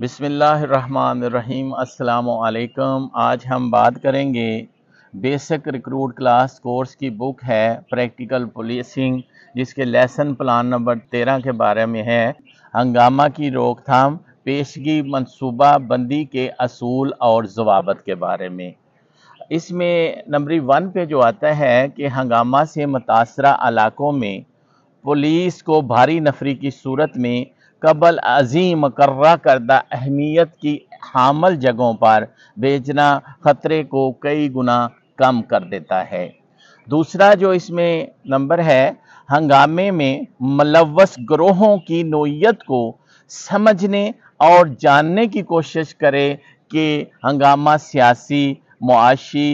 बिसमीम् अल्लाम आज हम बात करेंगे बेसिक रिक्रूट क्लास कोर्स की बुक है प्रैक्टिकल पुलिसिंग जिसके लेसन प्लान नंबर तेरह के बारे में है हंगामा की रोकथाम पेशगी मनसूबा बंदी के असूल और जवाबत के बारे में इसमें नंबर वन पे जो आता है कि हंगामा से मुतासर इलाकों में पुलिस को भारी नफरी की सूरत में कबल अजीम मुकर्रा करदा अहमियत की हामल जगहों पर बेचना ख़तरे को कई गुना कम कर देता है दूसरा जो इसमें नंबर है हंगामे में मलवस ग्रोहों की नोयत को समझने और जानने की कोशिश करें कि हंगामा सियासी मुआशी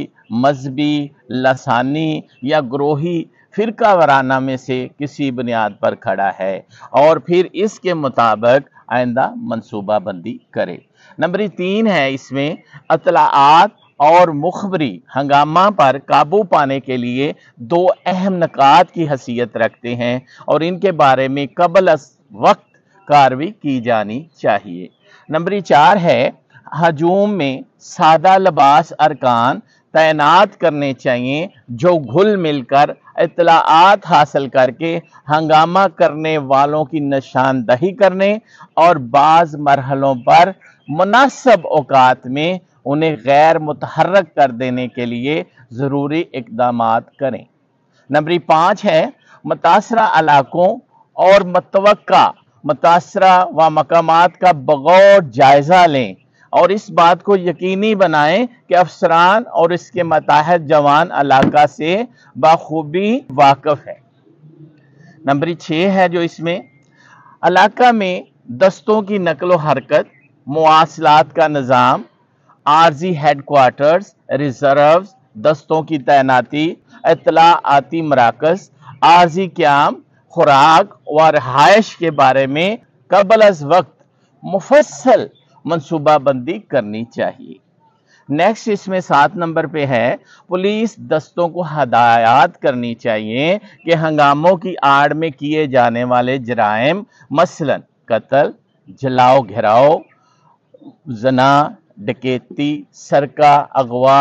मजहबी लसानी या ग्रोही फिरका वराना में से किसी बुनियाद पर खड़ा है और फिर इसके मुताबिक आइंदा मनसूबा बंदी करे नंबर तीन है इसमें अतलात और मुखबरी हंगामा पर काबू पाने के लिए दो अहम नकात की हसीियत रखते हैं और इनके बारे में कबल वक्त कार्रवाई की जानी चाहिए नंबर चार है हजूम में सादा लबास अरकान तैनात करने चाहिए जो घुल मिलकर इतलात हासिल करके हंगामा करने वालों की निशानदही करने और बाज़ मरहलों पर मुनासब अवकात में उन्हें गैर मुतहरक कर देने के लिए ज़रूरी इकदाम करें नंबर पाँच है मुतासर इलाकों और मतवक़ा मुतासर व मकाम का बगौर जायज़ा लें और इस बात को यकीनी बनाएं कि अफसरान और इसके मताहत जवान इलाका से बखूबी वाकफ है नंबर छः है जो इसमें इलाका में दस्तों की नकल हरकत मवासलात का निज़ाम आर्जी क्वार्टर्स रिजर्व दस्तों की तैनाती इतलाआती मराकज़ आर्जी क्याम खुराक व रहायश के बारे में कबल अज वक्त मुफसल मनसूबा बंदी करनी चाहिए नेक्स्ट इसमें सात नंबर पे है पुलिस दस्तों को हदायत करनी चाहिए कि हंगामों की आड़ में किए जाने वाले जराइम मसलन कत्ल जलाओ घिराओ जना डकेती सरका अगवा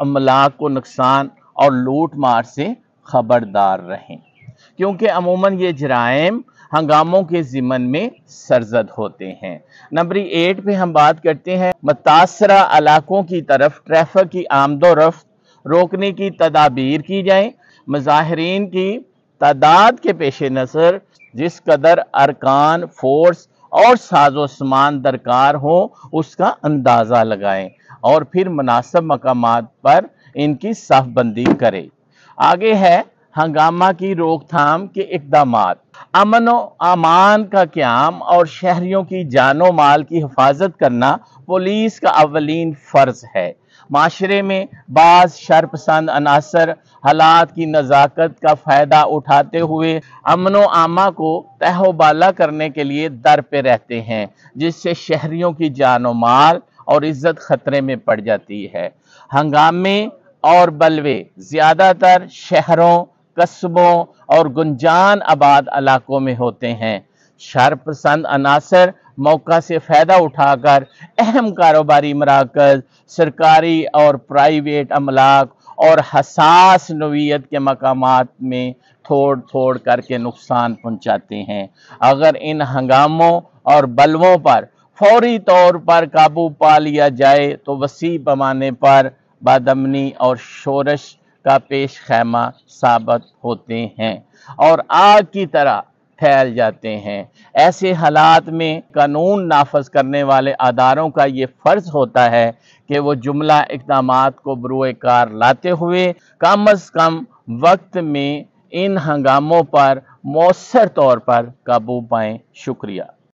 अमला को नुकसान और लूट मार से खबरदार रहें क्योंकि अमूमन ये जराइम हंगामों के जिमन में सरजद होते हैं नंबर एट पे हम बात करते हैं मुतासरा इलाकों की तरफ ट्रैफिक की आमदोरफ्त रोकने की तदाबीर की जाए मज़ाहरीन की तादाद के पेश नज़र जिस कदर अरकान फोर्स और साजो सामान दरकार हो उसका अंदाज़ा लगाएं और फिर मुनासब मकाम पर इनकी साफबंदी करें आगे है हंगामा की रोकथाम के इकदाम अमन व अमान का क्याम और शहरीों की जानो माल की हिफाजत करना पुलिस का अवलिन फ़र्ज है माशरे में बाज शरपसंद अनासर हालात की नज़ाकत का फ़ायदा उठाते हुए अमन आमा को तहोबाला करने के लिए दर पे रहते हैं जिससे शहरीों की जानो माल और इज्जत खतरे में पड़ जाती है हंगामे और बलवे ज़्यादातर शहरों कस्बों और गुंजान आबाद इलाकों में होते हैं शरपसंद अनासर मौका से फ़ायदा उठाकर अहम कारोबारी मराकज सरकारी और प्राइवेट अमलाक और हसास नवीयत के मकाम में थोड़ थोड़ करके नुकसान पहुंचाते हैं अगर इन हंगामों और बलवों पर फौरी तौर पर काबू पा लिया जाए तो वसी पैमाने पर बदमनी और शोरश का पेश खैमा साबित होते हैं और आग की तरह फैल जाते हैं ऐसे हालात में कानून नाफज करने वाले अदारों का ये फ़र्ज़ होता है कि वो जुमला इकदाम को बरूए कार लाते हुए कम अज़ कम वक्त में इन हंगामों पर मौसर तौर पर काबू पाएँ शुक्रिया